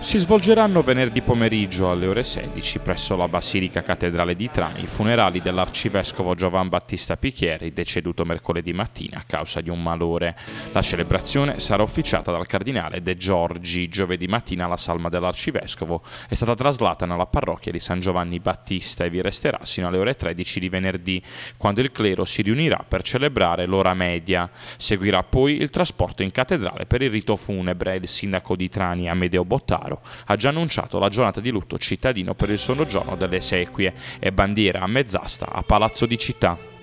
si svolgeranno venerdì pomeriggio alle ore 16 presso la Basilica Cattedrale di Trani i funerali dell'arcivescovo Giovan Battista Pichieri, deceduto mercoledì mattina a causa di un malore. La celebrazione sarà officiata dal cardinale De Giorgi. Giovedì mattina la salma dell'arcivescovo è stata traslata nella parrocchia di San Giovanni Battista e vi resterà sino alle ore 13 di venerdì, quando il clero si riunirà per celebrare l'ora media. Seguirà poi il trasporto in cattedrale per il rito funebre. Il sindaco di Trani, Amedeo Bottari, Lazzaro ha già annunciato la giornata di lutto cittadino per il soggiorno delle esequie e bandiera a mezz'asta a Palazzo di Città.